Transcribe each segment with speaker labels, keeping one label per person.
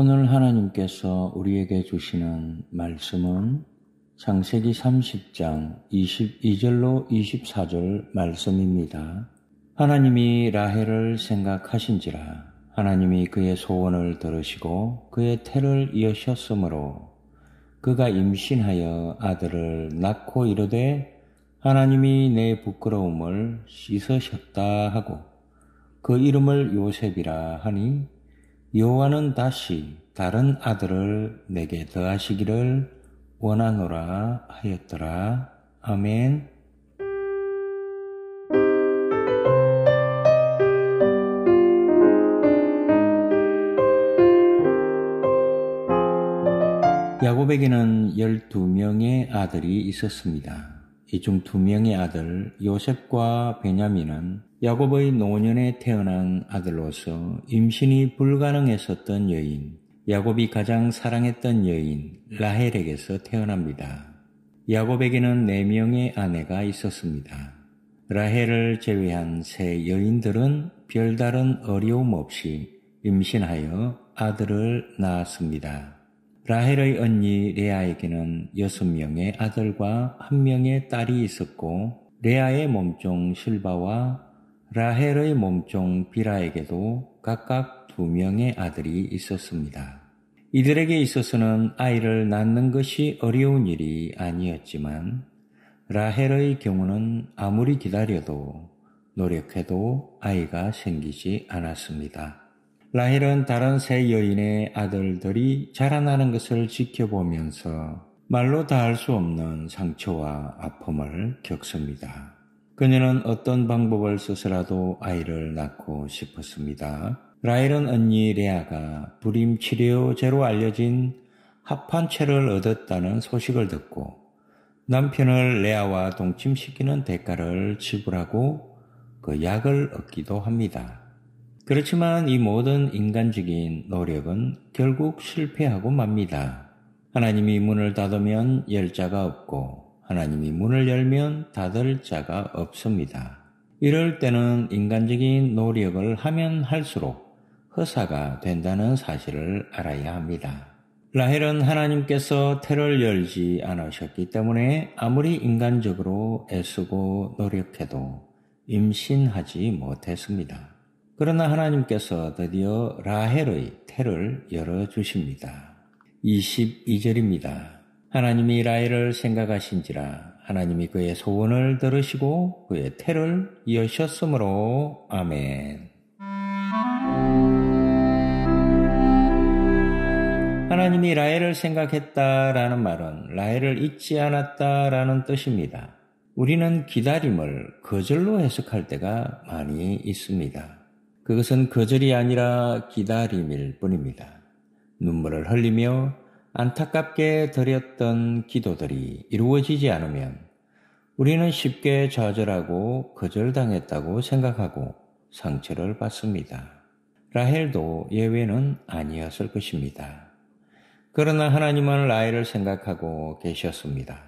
Speaker 1: 오늘 하나님께서 우리에게 주시는 말씀은 창세기 30장 22절로 24절 말씀입니다. 하나님이 라헬을 생각하신지라 하나님이 그의 소원을 들으시고 그의 태를 이으셨으므로 그가 임신하여 아들을 낳고 이르되 하나님이 내 부끄러움을 씻으셨다 하고 그 이름을 요셉이라 하니 여호와는 다시 다른 아들을 내게 더하시기를 원하노라 하였더라. 아멘. 야곱에게는 12명의 아들이 있었습니다. 이 중2명의 아들 요셉과 베냐민은 야곱의 노년에 태어난 아들로서 임신이 불가능했었던 여인, 야곱이 가장 사랑했던 여인 라헬에게서 태어납니다. 야곱에게는 네 명의 아내가 있었습니다. 라헬을 제외한 세 여인들은 별다른 어려움 없이 임신하여 아들을 낳았습니다. 라헬의 언니 레아에게는 여섯 명의 아들과 한 명의 딸이 있었고 레아의 몸종 실바와 라헬의 몸종 비라에게도 각각 두 명의 아들이 있었습니다. 이들에게 있어서는 아이를 낳는 것이 어려운 일이 아니었지만 라헬의 경우는 아무리 기다려도 노력해도 아이가 생기지 않았습니다. 라헬은 다른 세 여인의 아들들이 자라나는 것을 지켜보면서 말로 다할 수 없는 상처와 아픔을 겪습니다. 그녀는 어떤 방법을 써서라도 아이를 낳고 싶었습니다. 라일은 언니 레아가 불임 치료제로 알려진 합판체를 얻었다는 소식을 듣고 남편을 레아와 동침시키는 대가를 지불하고 그 약을 얻기도 합니다. 그렇지만 이 모든 인간적인 노력은 결국 실패하고 맙니다. 하나님이 문을 닫으면 열자가 없고 하나님이 문을 열면 닫을 자가 없습니다. 이럴 때는 인간적인 노력을 하면 할수록 허사가 된다는 사실을 알아야 합니다. 라헬은 하나님께서 태를 열지 않으셨기 때문에 아무리 인간적으로 애쓰고 노력해도 임신하지 못했습니다. 그러나 하나님께서 드디어 라헬의 태를 열어주십니다. 22절입니다. 하나님이 라엘을 생각하신지라 하나님이 그의 소원을 들으시고 그의 태를 이으셨으므로 아멘. 하나님이 라엘을 생각했다라는 말은 라엘을 잊지 않았다라는 뜻입니다. 우리는 기다림을 거절로 해석할 때가 많이 있습니다. 그것은 거절이 아니라 기다림일 뿐입니다. 눈물을 흘리며 안타깝게 드렸던 기도들이 이루어지지 않으면 우리는 쉽게 좌절하고 거절당했다고 생각하고 상처를 받습니다. 라헬도 예외는 아니었을 것입니다. 그러나 하나님은 라헬을 생각하고 계셨습니다.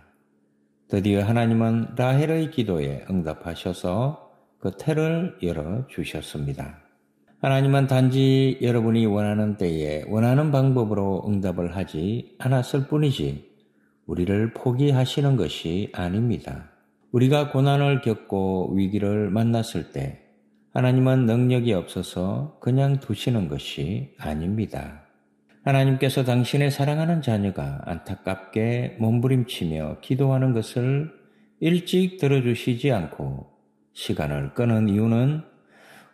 Speaker 1: 드디어 하나님은 라헬의 기도에 응답하셔서 그 태를 열어 주셨습니다. 하나님은 단지 여러분이 원하는 때에 원하는 방법으로 응답을 하지 않았을 뿐이지 우리를 포기하시는 것이 아닙니다. 우리가 고난을 겪고 위기를 만났을 때 하나님은 능력이 없어서 그냥 두시는 것이 아닙니다. 하나님께서 당신의 사랑하는 자녀가 안타깝게 몸부림치며 기도하는 것을 일찍 들어주시지 않고 시간을 끄는 이유는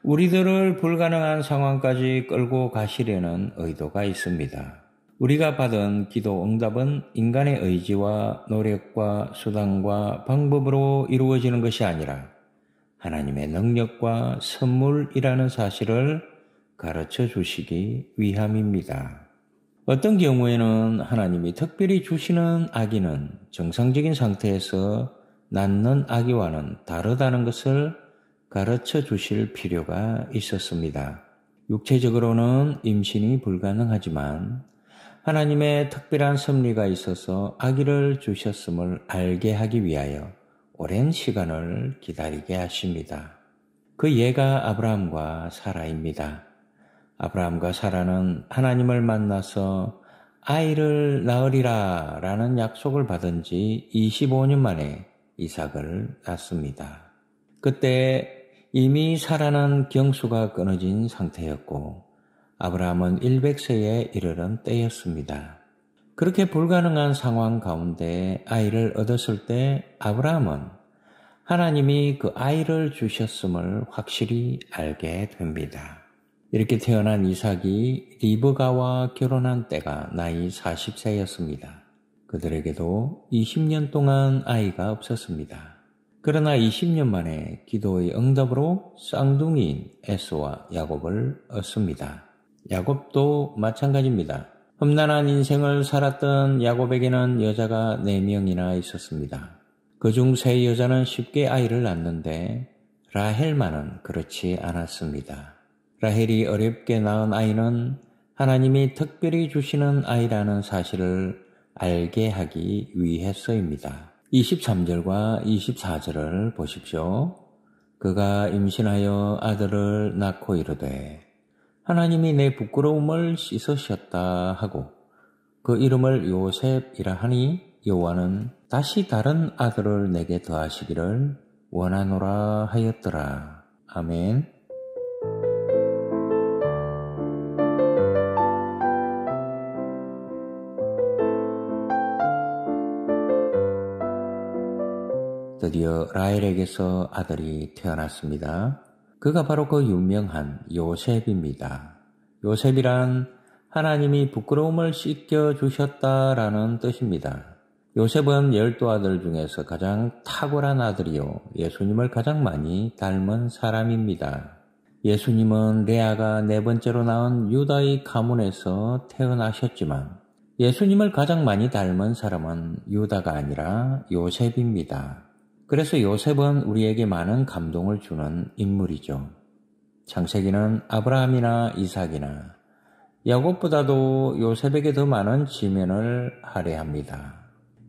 Speaker 1: 우리들을 불가능한 상황까지 끌고 가시려는 의도가 있습니다. 우리가 받은 기도 응답은 인간의 의지와 노력과 수단과 방법으로 이루어지는 것이 아니라 하나님의 능력과 선물이라는 사실을 가르쳐 주시기 위함입니다. 어떤 경우에는 하나님이 특별히 주시는 아기는 정상적인 상태에서 낳는 아기와는 다르다는 것을 가르쳐 주실 필요가 있었습니다. 육체적으로는 임신이 불가능하지만 하나님의 특별한 섭리가 있어서 아기를 주셨음을 알게 하기 위하여 오랜 시간을 기다리게 하십니다. 그 예가 아브라함과 사라입니다. 아브라함과 사라는 하나님을 만나서 아이를 낳으리라 라는 약속을 받은 지 25년 만에 이삭을 낳습니다. 그때 이미 살아난 경수가 끊어진 상태였고 아브라함은 100세에 이르는 때였습니다. 그렇게 불가능한 상황 가운데 아이를 얻었을 때 아브라함은 하나님이 그 아이를 주셨음을 확실히 알게 됩니다. 이렇게 태어난 이삭이 리브가와 결혼한 때가 나이 40세였습니다. 그들에게도 20년 동안 아이가 없었습니다. 그러나 20년 만에 기도의 응답으로 쌍둥이인 에스와 야곱을 얻습니다. 야곱도 마찬가지입니다. 험난한 인생을 살았던 야곱에게는 여자가 4명이나 있었습니다. 그 중 세 여자는 쉽게 아이를 낳는데 라헬만은 그렇지 않았습니다. 라헬이 어렵게 낳은 아이는 하나님이 특별히 주시는 아이라는 사실을 알게 하기 위해서입니다. 23절과 24절을 보십시오. 그가 임신하여 아들을 낳고 이르되 하나님이 내 부끄러움을 씻으셨다 하고 그 이름을 요셉이라 하니 여호와는 다시 다른 아들을 내게 더하시기를 원하노라 하였더라. 아멘. 드디어 라헬에게서 아들이 태어났습니다. 그가 바로 그 유명한 요셉입니다. 요셉이란 하나님이 부끄러움을 씻겨 주셨다라는 뜻입니다. 요셉은 열두 아들 중에서 가장 탁월한 아들이요. 예수님을 가장 많이 닮은 사람입니다. 예수님은 레아가 네 번째로 낳은 유다의 가문에서 태어나셨지만 예수님을 가장 많이 닮은 사람은 유다가 아니라 요셉입니다. 그래서 요셉은 우리에게 많은 감동을 주는 인물이죠. 창세기는 아브라함이나 이삭이나 야곱보다도 요셉에게 더 많은 지면을 할애합니다.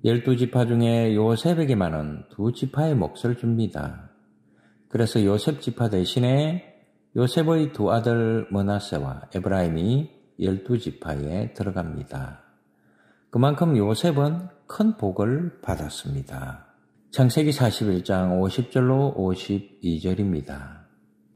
Speaker 1: 열두 지파 중에 요셉에게만은 두 지파의 몫을 줍니다. 그래서 요셉 지파 대신에 요셉의 두 아들 머나세와 에브라임이 열두 지파에 들어갑니다. 그만큼 요셉은 큰 복을 받았습니다. 창세기 41장 50절로 52절입니다.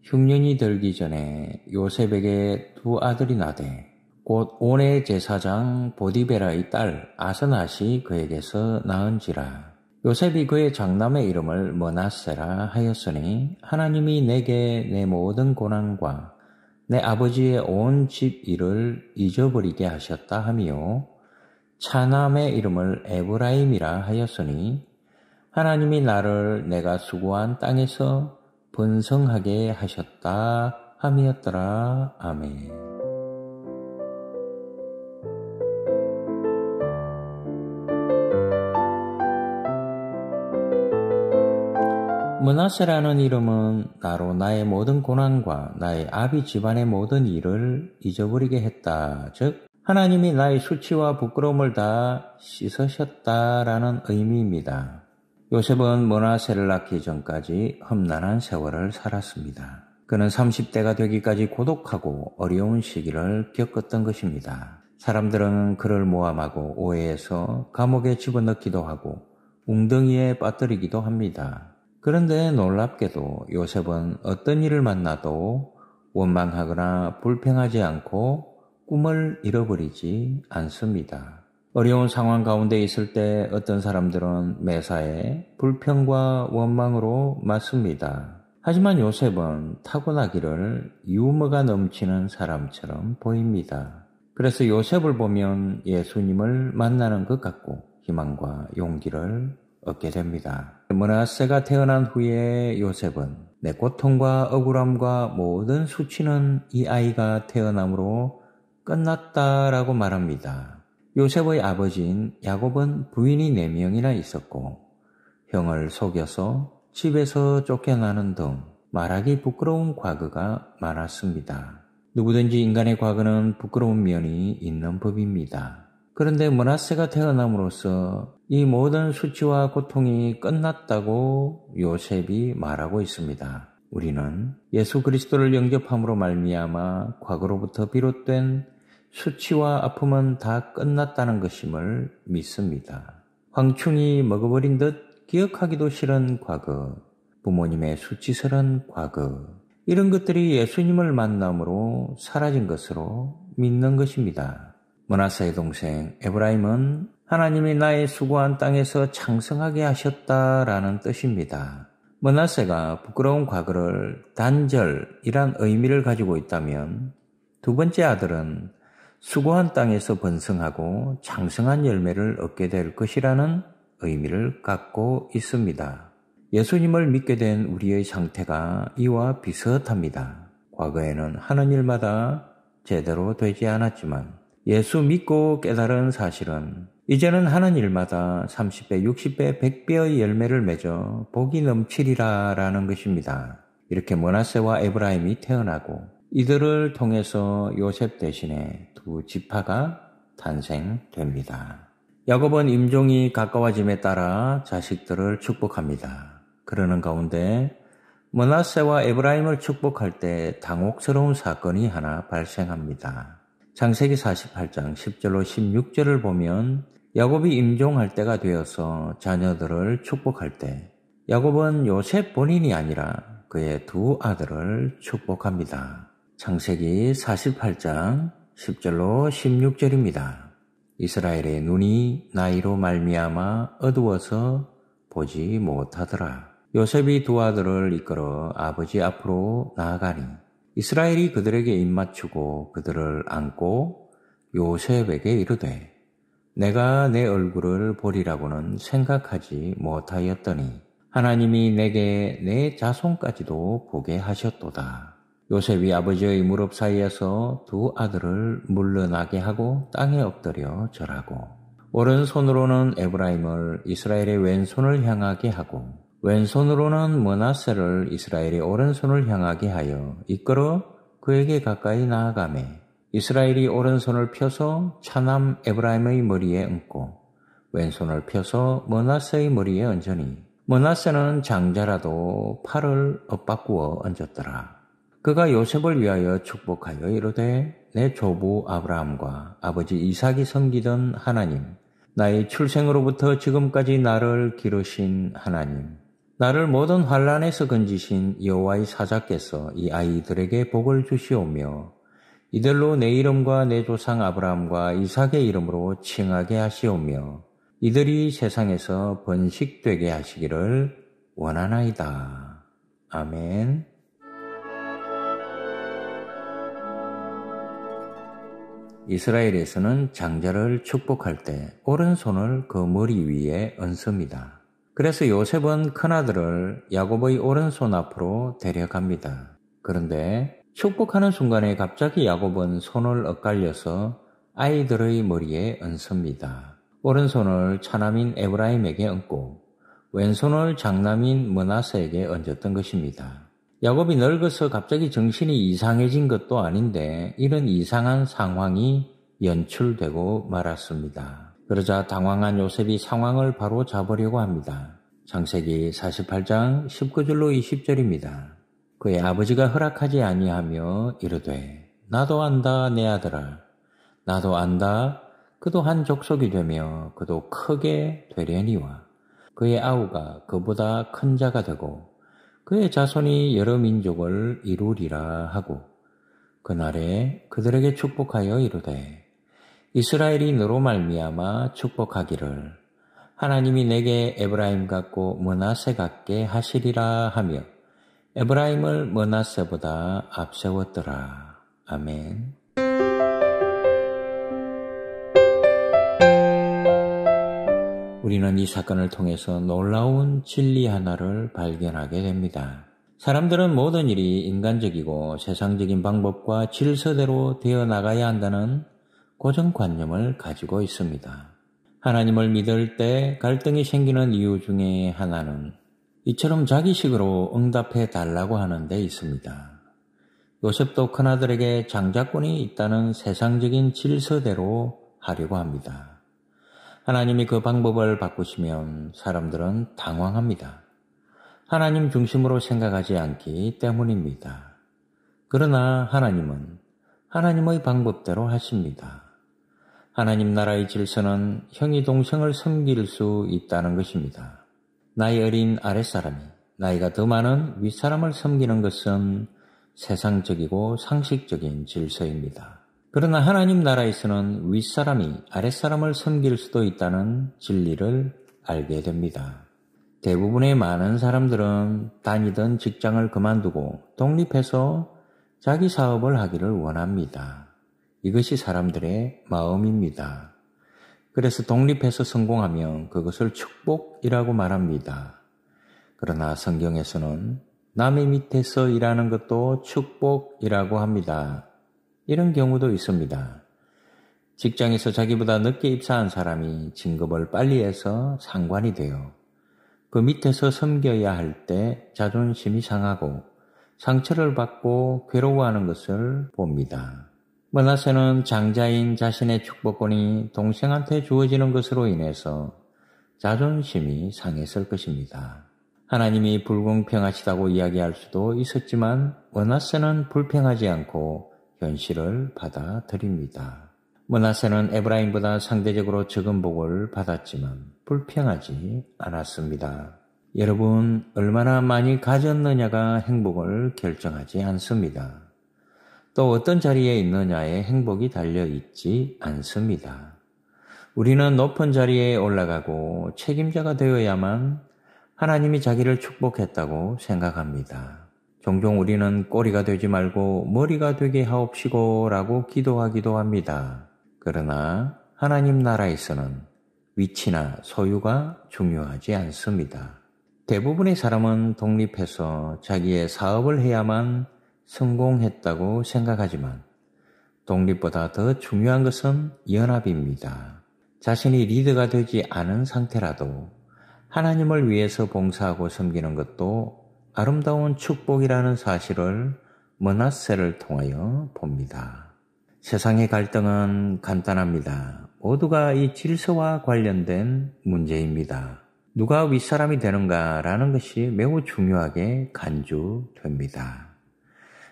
Speaker 1: 흉년이 들기 전에 요셉에게 두 아들이 나되 곧 온의 제사장 보디베라의 딸 아스낫이 그에게서 낳은지라 요셉이 그의 장남의 이름을 머나세라 하였으니 하나님이 내게 내 모든 고난과 내 아버지의 온 집 일을 잊어버리게 하셨다 하며 차남의 이름을 에브라임이라 하였으니 하나님이 나를 내가 수고한 땅에서 번성하게 하셨다 함이었더라. 아멘. 문하세라는 이름은 나로 나의 모든 고난과 나의 아비 집안의 모든 일을 잊어버리게 했다. 즉, 하나님이 나의 수치와 부끄러움을 다 씻으셨다라는 의미입니다. 요셉은 모나세를 낳기 전까지 험난한 세월을 살았습니다. 그는 30대가 되기까지 고독하고 어려운 시기를 겪었던 것입니다. 사람들은 그를 모함하고 오해해서 감옥에 집어넣기도 하고 웅덩이에 빠뜨리기도 합니다. 그런데 놀랍게도 요셉은 어떤 일을 만나도 원망하거나 불평하지 않고 꿈을 잃어버리지 않습니다. 어려운 상황 가운데 있을 때 어떤 사람들은 매사에 불평과 원망으로 맞습니다. 하지만 요셉은 타고나기를 유머가 넘치는 사람처럼 보입니다. 그래서 요셉을 보면 예수님을 만나는 것 같고 희망과 용기를 얻게 됩니다. 문하세가 태어난 후에 요셉은 내 고통과 억울함과 모든 수치는 이 아이가 태어남으로 끝났다라고 말합니다. 요셉의 아버지인 야곱은 부인이 네 명이나 있었고 형을 속여서 집에서 쫓겨나는 등 말하기 부끄러운 과거가 많았습니다. 누구든지 인간의 과거는 부끄러운 면이 있는 법입니다. 그런데 문하세가 태어남으로써 이 모든 수치와 고통이 끝났다고 요셉이 말하고 있습니다. 우리는 예수 그리스도를 영접함으로 말미암아 과거로부터 비롯된 수치와 아픔은 다 끝났다는 것임을 믿습니다. 황충이 먹어버린 듯 기억하기도 싫은 과거, 부모님의 수치스런 과거, 이런 것들이 예수님을 만남으로 사라진 것으로 믿는 것입니다. 문하사의 동생 에브라임은 하나님이 나의 수고한 땅에서 창성하게 하셨다라는 뜻입니다. 문하세가 부끄러운 과거를 단절이란 의미를 가지고 있다면 두 번째 아들은 수고한 땅에서 번성하고 장성한 열매를 얻게 될 것이라는 의미를 갖고 있습니다. 예수님을 믿게 된 우리의 상태가 이와 비슷합니다. 과거에는 하는 일마다 제대로 되지 않았지만 예수 믿고 깨달은 사실은 이제는 하는 일마다 30배, 60배, 100배의 열매를 맺어 복이 넘치리라 라는 것입니다. 이렇게 모나세와 에브라임이 태어나고 이들을 통해서 요셉 대신에 두 지파가 탄생됩니다. 야곱은 임종이 가까워짐에 따라 자식들을 축복합니다. 그러는 가운데 문하세와 에브라임을 축복할 때 당혹스러운 사건이 하나 발생합니다. 창세기 48장 10절로 16절을 보면 야곱이 임종할 때가 되어서 자녀들을 축복할 때 야곱은 요셉 본인이 아니라 그의 두 아들을 축복합니다. 창세기 48장 10절로 16절입니다. 이스라엘의 눈이 나이로 말미암아 어두워서 보지 못하더라. 요셉이 두 아들을 이끌어 아버지 앞으로 나아가니 이스라엘이 그들에게 입맞추고 그들을 안고 요셉에게 이르되 내가 내 얼굴을 보리라고는 생각하지 못하였더니 하나님이 내게 내 자손까지도 보게 하셨도다. 요셉이 아버지의 무릎 사이에서 두 아들을 물러나게 하고 땅에 엎드려 절하고 오른손으로는 에브라임을 이스라엘의 왼손을 향하게 하고 왼손으로는 머나세를 이스라엘의 오른손을 향하게 하여 이끌어 그에게 가까이 나아가매 이스라엘이 오른손을 펴서 차남 에브라임의 머리에 얹고 왼손을 펴서 머나세의 머리에 얹으니 머나세는 장자라도 팔을 엇바꾸어 얹었더라. 그가 요셉을 위하여 축복하여 이르되 내 조부 아브라함과 아버지 이삭이 섬기던 하나님 나의 출생으로부터 지금까지 나를 기르신 하나님 나를 모든 환란에서 건지신 여호와의 사자께서 이 아이들에게 복을 주시오며 이들로 내 이름과 내 조상 아브라함과 이삭의 이름으로 칭하게 하시오며 이들이 세상에서 번식되게 하시기를 원하나이다. 아멘. 이스라엘에서는 장자를 축복할 때 오른손을 그 머리 위에 얹습니다. 그래서 요셉은 큰아들을 야곱의 오른손 앞으로 데려갑니다. 그런데 축복하는 순간에 갑자기 야곱은 손을 엇갈려서 아이들의 머리에 얹습니다. 오른손을 차남인 에브라임에게 얹고 왼손을 장남인 문하세에게 얹었던 것입니다. 야곱이 늙어서 갑자기 정신이 이상해진 것도 아닌데 이런 이상한 상황이 연출되고 말았습니다. 그러자 당황한 요셉이 상황을 바로 잡으려고 합니다. 창세기 48장 19절로 20절입니다. 그의 아버지가 허락하지 아니하며 이르되 나도 안다 내 아들아 나도 안다 그도 한 족속이 되며 그도 크게 되려니와 그의 아우가 그보다 큰 자가 되고 그의 자손이 여러 민족을 이루리라 하고 그날에 그들에게 축복하여 이르되 이스라엘이 너로 말미암아 축복하기를 하나님이 내게 에브라임 같고 머나세 같게 하시리라 하며 에브라임을 머나세보다 앞세웠더라 아멘. 우리는 이 사건을 통해서 놀라운 진리 하나를 발견하게 됩니다. 사람들은 모든 일이 인간적이고 세상적인 방법과 질서대로 되어 나가야 한다는 고정관념을 가지고 있습니다. 하나님을 믿을 때 갈등이 생기는 이유 중에 하나는 이처럼 자기식으로 응답해 달라고 하는 데 있습니다. 요셉도 큰아들에게 장자꾼이 있다는 세상적인 질서대로 하려고 합니다. 하나님이 그 방법을 바꾸시면 사람들은 당황합니다. 하나님 중심으로 생각하지 않기 때문입니다. 그러나 하나님은 하나님의 방법대로 하십니다. 하나님 나라의 질서는 형이 동생을 섬길 수 있다는 것입니다. 나이 어린 아랫사람이 나이가 더 많은 윗사람을 섬기는 것은 세상적이고 상식적인 질서입니다. 그러나 하나님 나라에서는 윗사람이 아랫사람을 섬길 수도 있다는 진리를 알게 됩니다. 대부분의 많은 사람들은 다니던 직장을 그만두고 독립해서 자기 사업을 하기를 원합니다. 이것이 사람들의 마음입니다. 그래서 독립해서 성공하면 그것을 축복이라고 말합니다. 그러나 성경에서는 남의 밑에서 일하는 것도 축복이라고 합니다. 이런 경우도 있습니다. 직장에서 자기보다 늦게 입사한 사람이 진급을 빨리 해서 상관이 되어 그 밑에서 섬겨야 할 때 자존심이 상하고 상처를 받고 괴로워하는 것을 봅니다. 머하세는 장자인 자신의 축복권이 동생한테 주어지는 것으로 인해서 자존심이 상했을 것입니다. 하나님이 불공평하시다고 이야기할 수도 있었지만 원하세는 불평하지 않고 현실을 받아들입니다. 문하세는 에브라임보다 상대적으로 적은 복을 받았지만 불평하지 않았습니다. 여러분, 얼마나 많이 가졌느냐가 행복을 결정하지 않습니다. 또 어떤 자리에 있느냐에 행복이 달려 있지 않습니다. 우리는 높은 자리에 올라가고 책임자가 되어야만 하나님이 자기를 축복했다고 생각합니다. 종종 우리는 꼬리가 되지 말고 머리가 되게 하옵시고라고 기도하기도 합니다. 그러나 하나님 나라에서는 위치나 소유가 중요하지 않습니다. 대부분의 사람은 독립해서 자기의 사업을 해야만 성공했다고 생각하지만 독립보다 더 중요한 것은 연합입니다. 자신이 리드가 되지 않은 상태라도 하나님을 위해서 봉사하고 섬기는 것도 아름다운 축복이라는 사실을 문화세를 통하여 봅니다. 세상의 갈등은 간단합니다. 모두가 이 질서와 관련된 문제입니다. 누가 윗사람이 되는가라는 것이 매우 중요하게 간주됩니다.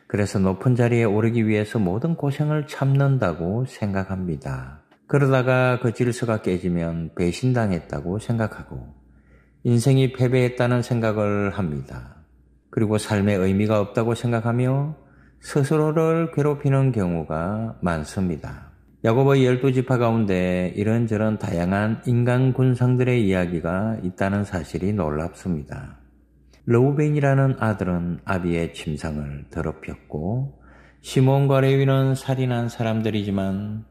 Speaker 1: 그래서 높은 자리에 오르기 위해서 모든 고생을 참는다고 생각합니다. 그러다가 그 질서가 깨지면 배신당했다고 생각하고 인생이 패배했다는 생각을 합니다. 그리고 삶의 의미가 없다고 생각하며 스스로를 괴롭히는 경우가 많습니다. 야고의 열두 지파 가운데 이런저런 다양한 인간 군상들의 이야기가 있다는 사실이 놀랍습니다. 르우벤이라는 아들은 아비의 침상을 더럽혔고 시몬과 레위는 살인한 사람들이지만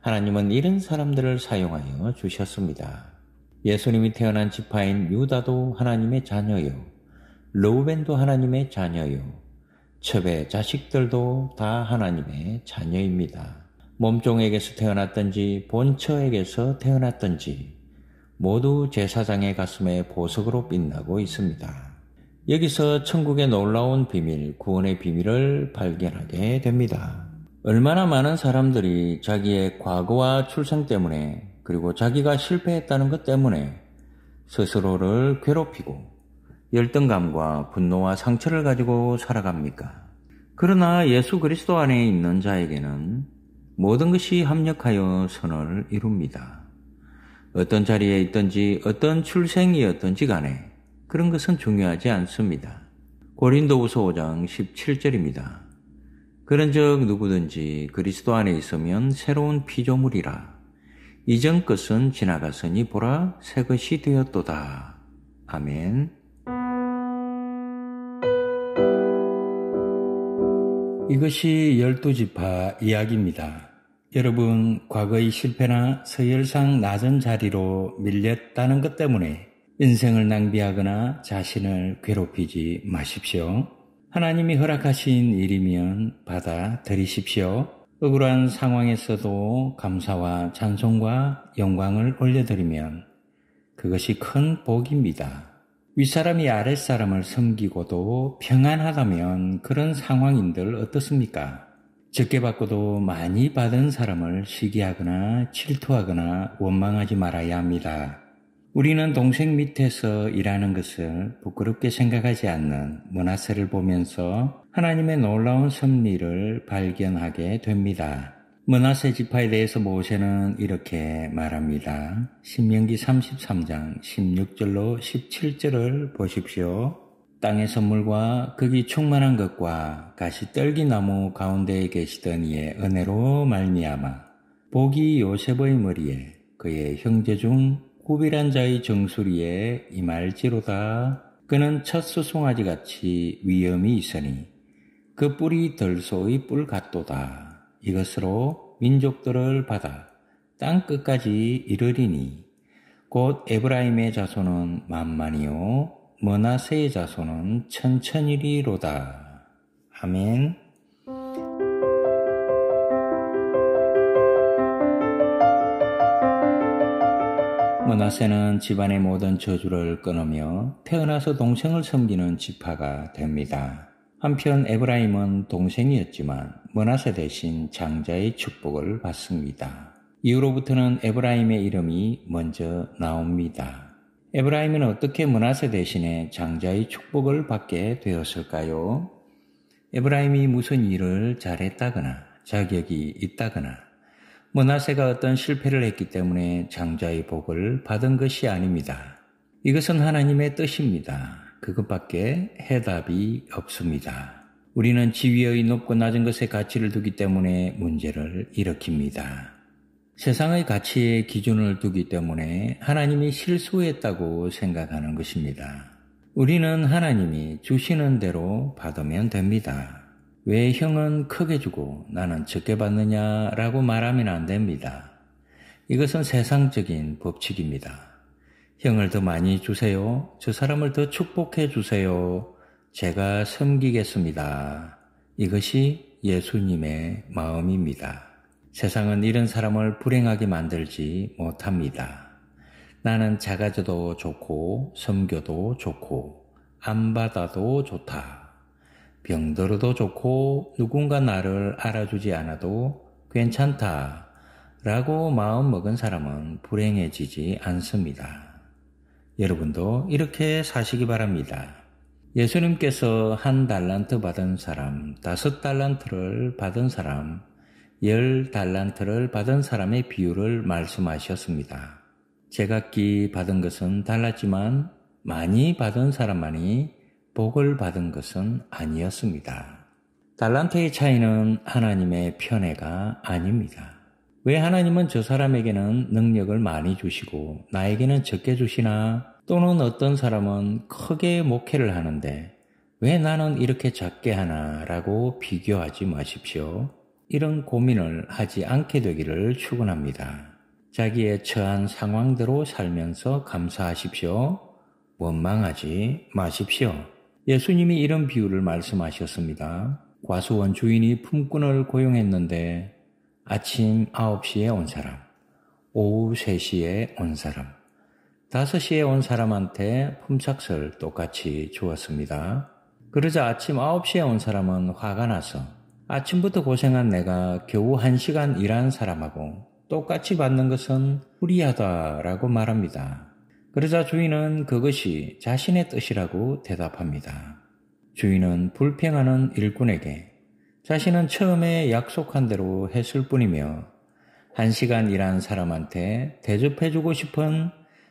Speaker 1: 하나님은 이런 사람들을 사용하여 주셨습니다. 예수님이 태어난 지파인 유다도 하나님의 자녀요. 로우벤도 하나님의 자녀요. 첩의 자식들도 다 하나님의 자녀입니다. 몸종에게서 태어났든지 본처에게서 태어났든지 모두 제사장의 가슴에 보석으로 빛나고 있습니다. 여기서 천국의 놀라운 비밀, 구원의 비밀을 발견하게 됩니다. 얼마나 많은 사람들이 자기의 과거와 출생 때문에 그리고 자기가 실패했다는 것 때문에 스스로를 괴롭히고 열등감과 분노와 상처를 가지고 살아갑니까? 그러나 예수 그리스도 안에 있는 자에게는 모든 것이 합력하여 선을 이룹니다. 어떤 자리에 있든지 어떤 출생이었든지 간에 그런 것은 중요하지 않습니다. 고린도후서 5장 17절입니다. 그런즉 누구든지 그리스도 안에 있으면 새로운 피조물이라 이전 것은 지나갔으니 보라 새 것이 되었도다. 아멘. 이것이 열두 지파 이야기입니다. 여러분, 과거의 실패나 서열상 낮은 자리로 밀렸다는 것 때문에 인생을 낭비하거나 자신을 괴롭히지 마십시오. 하나님이 허락하신 일이면 받아들이십시오. 억울한 상황에서도 감사와 찬송과 영광을 올려드리면 그것이 큰 복입니다. 윗사람이 아랫사람을 섬기고도 평안하다면 그런 상황인들 어떻습니까? 적게 받고도 많이 받은 사람을 시기하거나 질투하거나 원망하지 말아야 합니다. 우리는 동생 밑에서 일하는 것을 부끄럽게 생각하지 않는 문화세를 보면서 하나님의 놀라운 섭리를 발견하게 됩니다. 문하세 지파에 대해서 모세는 이렇게 말합니다. 신명기 33장 16절로 17절을 보십시오. 땅의 선물과 극이 충만한 것과 가시 떨기나무 가운데에 계시던 이의 은혜로 말미암아 복이 요셉의 머리에 그의 형제 중 구비란 자의 정수리에 임할지로다. 그는 첫 수송아지 같이 위험이 있으니 그 뿔이 덜소의 뿔 같도다. 이것으로 민족들을 받아 땅 끝까지 이르리니 곧 에브라임의 자손은 만만이요 머나세의 자손은 천천히리로다. 아멘. 문나세는 집안의 모든 저주를 끊으며 태어나서 동생을 섬기는 지파가 됩니다. 한편 에브라임은 동생이었지만 문하세 대신 장자의 축복을 받습니다. 이후로부터는 에브라임의 이름이 먼저 나옵니다. 에브라임은 어떻게 문하세 대신에 장자의 축복을 받게 되었을까요? 에브라임이 무슨 일을 잘했다거나 자격이 있다거나 문하세가 어떤 실패를 했기 때문에 장자의 복을 받은 것이 아닙니다. 이것은 하나님의 뜻입니다. 그것밖에 해답이 없습니다. 우리는 지위의 높고 낮은 것에 가치를 두기 때문에 문제를 일으킵니다. 세상의 가치에 기준을 두기 때문에 하나님이 실수했다고 생각하는 것입니다. 우리는 하나님이 주시는 대로 받으면 됩니다. 왜 형은 크게 주고 나는 적게 받느냐라고 말하면 안 됩니다. 이것은 세상적인 법칙입니다. 형을 더 많이 주세요. 저 사람을 더 축복해 주세요. 제가 섬기겠습니다. 이것이 예수님의 마음입니다. 세상은 이런 사람을 불행하게 만들지 못합니다. 나는 작아져도 좋고, 섬겨도 좋고, 안 받아도 좋다. 병들어도 좋고, 누군가 나를 알아주지 않아도 괜찮다. 라고 마음먹은 사람은 불행해지지 않습니다. 여러분도 이렇게 사시기 바랍니다. 예수님께서 한 달란트 받은 사람, 다섯 달란트를 받은 사람, 열 달란트를 받은 사람의 비율을 말씀하셨습니다. 제각기 받은 것은 달랐지만 많이 받은 사람만이 복을 받은 것은 아니었습니다. 달란트의 차이는 하나님의 편애가 아닙니다. 왜 하나님은 저 사람에게는 능력을 많이 주시고 나에게는 적게 주시나 또는 어떤 사람은 크게 목회를 하는데 왜 나는 이렇게 작게 하나라고 비교하지 마십시오. 이런 고민을 하지 않게 되기를 축원합니다. 자기의 처한 상황대로 살면서 감사하십시오. 원망하지 마십시오. 예수님이 이런 비유를 말씀하셨습니다. 과수원 주인이 품꾼을 고용했는데 아침 9시에 온 사람, 오후 3시에 온 사람, 5시에 온 사람한테 품삯을 똑같이 주었습니다. 그러자 아침 9시에 온 사람은 화가 나서 아침부터 고생한 내가 겨우 1시간 일한 사람하고 똑같이 받는 것은 불리하다라고 말합니다. 그러자 주인은 그것이 자신의 뜻이라고 대답합니다. 주인은 불평하는 일꾼에게 자신은 처음에 약속한 대로 했을 뿐이며 한 시간 일한 사람한테 대접해주고 싶은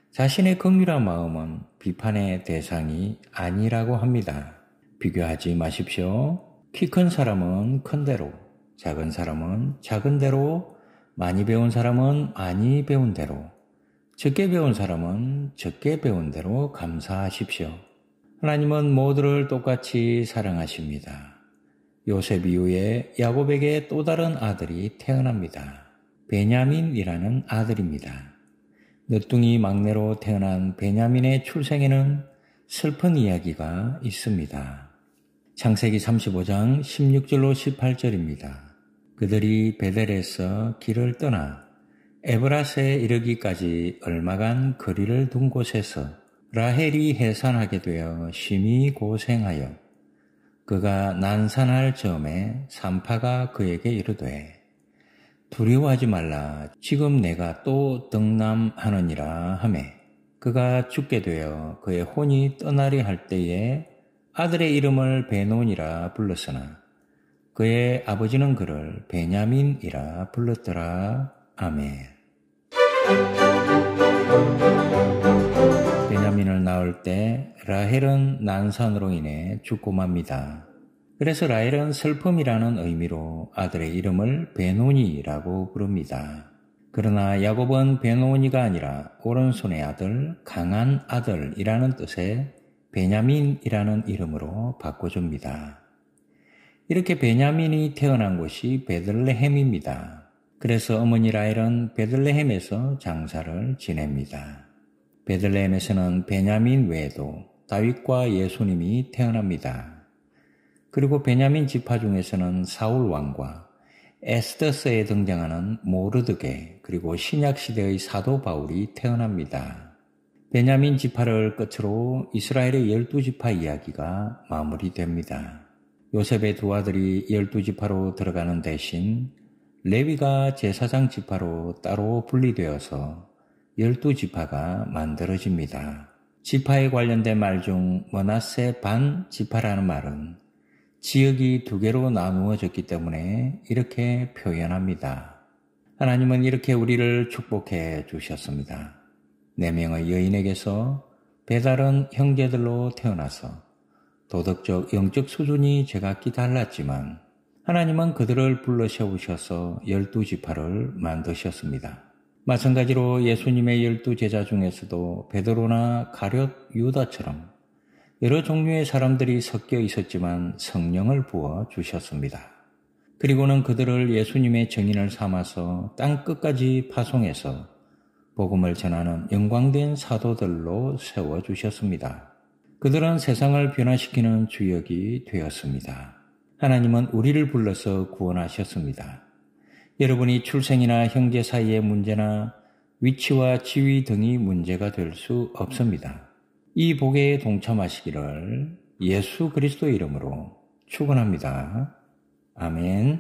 Speaker 1: 자신의 긍휼한 마음은 비판의 대상이 아니라고 합니다. 비교하지 마십시오. 키 큰 사람은 큰 대로, 작은 사람은 작은 대로, 많이 배운 사람은 많이 배운 대로, 적게 배운 사람은 적게 배운 대로 감사하십시오. 하나님은 모두를 똑같이 사랑하십니다. 요셉 이후에 야곱에게 또 다른 아들이 태어납니다. 베냐민이라는 아들입니다. 늦둥이 막내로 태어난 베냐민의 출생에는 슬픈 이야기가 있습니다. 창세기 35장 16절로 18절입니다. 그들이 베델에서 길을 떠나 에브라스에 이르기까지 얼마간 거리를 둔 곳에서 라헬이 해산하게 되어 심히 고생하여 그가 난산할 즈음에 산파가 그에게 이르되 두려워하지 말라 지금 내가 또 등남하느니라 하매 그가 죽게 되어 그의 혼이 떠나리할 때에 아들의 이름을 베논이라 불렀으나 그의 아버지는 그를 베냐민이라 불렀더라 아멘. 아 낳을 때 라헬은 난산으로 인해 죽고 맙니다. 그래서 라헬은 슬픔이라는 의미로 아들의 이름을 베노니라고 부릅니다. 그러나 야곱은 베노니가 아니라 오른손의 아들, 강한 아들이라는 뜻의 베냐민이라는 이름으로 바꿔줍니다. 이렇게 베냐민이 태어난 곳이 베들레헴입니다. 그래서 어머니 라헬은 베들레헴에서 장사를 지냅니다. 베들레헴에서는 베냐민 외에도 다윗과 예수님이 태어납니다. 그리고 베냐민 지파 중에서는 사울 왕과 에스더스에 등장하는 모르드게 그리고 신약 시대의 사도 바울이 태어납니다. 베냐민 지파를 끝으로 이스라엘의 열두 지파 이야기가 마무리됩니다. 요셉의 두 아들이 열두 지파로 들어가는 대신 레위가 제사장 지파로 따로 분리되어서 열두 지파가 만들어집니다. 지파에 관련된 말중 머나세 반 지파라는 말은 지역이 두 개로 나누어졌기 때문에 이렇게 표현합니다. 하나님은 이렇게 우리를 축복해 주셨습니다. 네 명의 여인에게서 배달은 형제들로 태어나서 도덕적 영적 수준이 제각기 달랐지만 하나님은 그들을 불러 세우셔서 열두 지파를 만드셨습니다. 마찬가지로 예수님의 열두 제자 중에서도 베드로나 가룟 유다처럼 여러 종류의 사람들이 섞여 있었지만 성령을 부어 주셨습니다. 그리고는 그들을 예수님의 증인을 삼아서 땅 끝까지 파송해서 복음을 전하는 영광된 사도들로 세워 주셨습니다. 그들은 세상을 변화시키는 주역이 되었습니다. 하나님은 우리를 불러서 구원하셨습니다. 여러분이 출생이나 형제 사이의 문제나 위치와 지위 등이 문제가 될 수 없습니다. 이 복에 동참하시기를 예수 그리스도 이름으로 축원합니다. 아멘.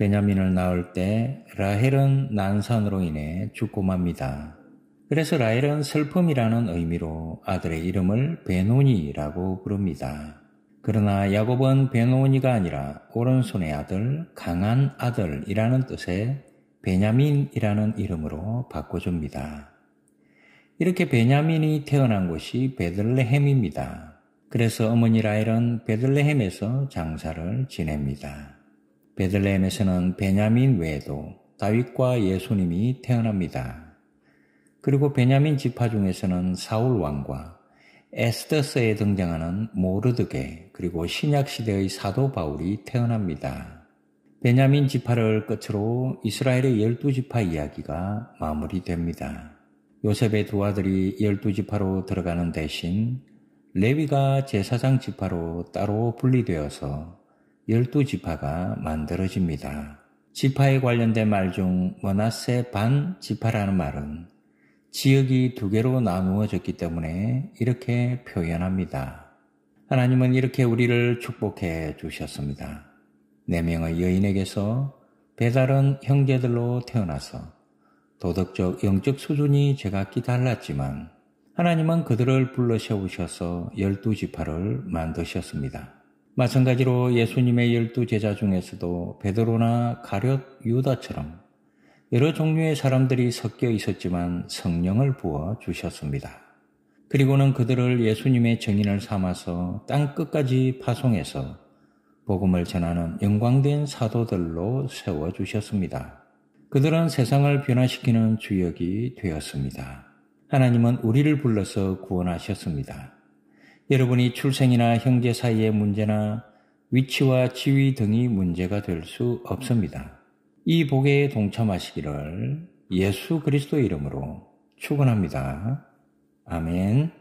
Speaker 1: 베냐민을 낳을 때 라헬은 난산으로 인해 죽고 맙니다. 그래서 라헬은 슬픔이라는 의미로 아들의 이름을 베노니라고 부릅니다. 그러나 야곱은 베노니가 아니라 오른손의 아들, 강한 아들이라는 뜻의 베냐민이라는 이름으로 바꿔줍니다. 이렇게 베냐민이 태어난 곳이 베들레헴입니다. 그래서 어머니 라헬은 베들레헴에서 장사를 지냅니다. 베들레헴에서는 베냐민 외에도 다윗과 예수님이 태어납니다. 그리고 베냐민 지파 중에서는 사울 왕과 에스더스에 등장하는 모르드게 그리고 신약 시대의 사도 바울이 태어납니다. 베냐민 지파를 끝으로 이스라엘의 열두 지파 이야기가 마무리됩니다. 요셉의 두 아들이 열두 지파로 들어가는 대신 레위가 제사장 지파로 따로 분리되어서 열두 지파가 만들어집니다. 지파에 관련된 말중 모나세 반 지파라는 말은 지역이 두 개로 나누어졌기 때문에 이렇게 표현합니다. 하나님은 이렇게 우리를 축복해 주셨습니다. 네 명의 여인에게서 배달은 형제들로 태어나서 도덕적 영적 수준이 제각기 달랐지만 하나님은 그들을 불러 세우셔서 열두 지파를 만드셨습니다. 마찬가지로 예수님의 열두 제자 중에서도 베드로나 가룟 유다처럼 여러 종류의 사람들이 섞여 있었지만 성령을 부어 주셨습니다. 그리고는 그들을 예수님의 증인을 삼아서 땅 끝까지 파송해서 복음을 전하는 영광된 사도들로 세워 주셨습니다. 그들은 세상을 변화시키는 주역이 되었습니다. 하나님은 우리를 불러서 구원하셨습니다. 여러분이 출생이나 형제 사이의 문제나 위치와 지위 등이 문제가 될 수 없습니다. 이 복에 동참하시기를 예수 그리스도 이름으로 축원합니다. 아멘.